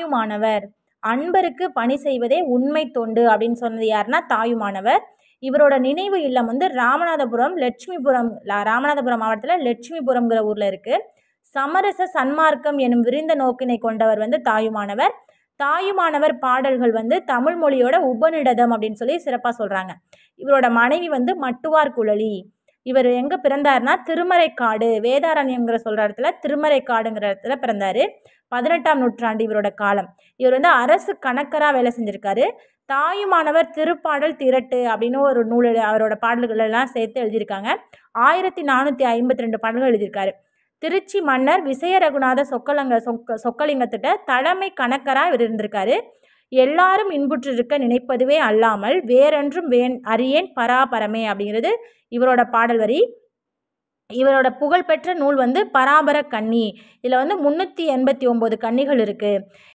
தாயுமானவர் அன்பருக்கு பணி செய்வதே உண்மை தொண்டு அப்படின்னு சொன்னது யாருன்னா தாயுமானவர் இவரோட நினைவு இல்லம் வந்து ராமநாதபுரம் லட்சுமிபுரம் ராமநாதபுரம் மாவட்டத்தில் லட்சுமிபுரம்ங்கிற ஊரில் இருக்குது சமரச சன்மார்க்கம் எனும் விரிந்த நோக்கினை கொண்டவர் வந்து தாயுமானவர் தாயுமானவர் பாடல்கள் வந்து தமிழ் மொழியோட உபநிடதம் அப்படின்னு சொல்லி சிறப்பாக சொல்கிறாங்க இவரோட மனைவி வந்து மட்டுவார் குழலி இவர் எங்கே பிறந்தார்னா திருமறைக்காடு வேதாரண்யங்கிற சொல்கிற இடத்துல திருமறைக்காடுங்கிற இடத்துல பிறந்தார் பதினெட்டாம் நூற்றாண்டு இவரோட காலம் இவர் வந்து அரசு கணக்கராக வேலை செஞ்சுருக்காரு தாயுமானவர் திருப்பாடல் திரட்டு அப்படின்னு ஒரு நூல் அவரோட பாடல்களெல்லாம் சேர்த்து எழுதியிருக்காங்க ஆயிரத்தி நானூற்றி ஐம்பத்தி ரெண்டு பாடல்கள் எழுதியிருக்காரு திருச்சி மன்னர் விசய ரகுநாத சொக்கலங்க சொக்க சொக்கலிங்கத்திட்ட தலைமை கணக்கராக இவர் இருந்திருக்காரு எல்லாரும் இன்புற்றிருக்க நினைப்பதுவே அல்லாமல் வேறென்றும் வேன் அறியேன் பராபரமே அப்படிங்கிறது இவரோட பாடல் வரி இவரோட புகழ்பெற்ற நூல் வந்து பராபர கண்ணி இதில் வந்து முந்நூற்றி எண்பத்தி ஒம்பது கன்னிகள் இருக்குது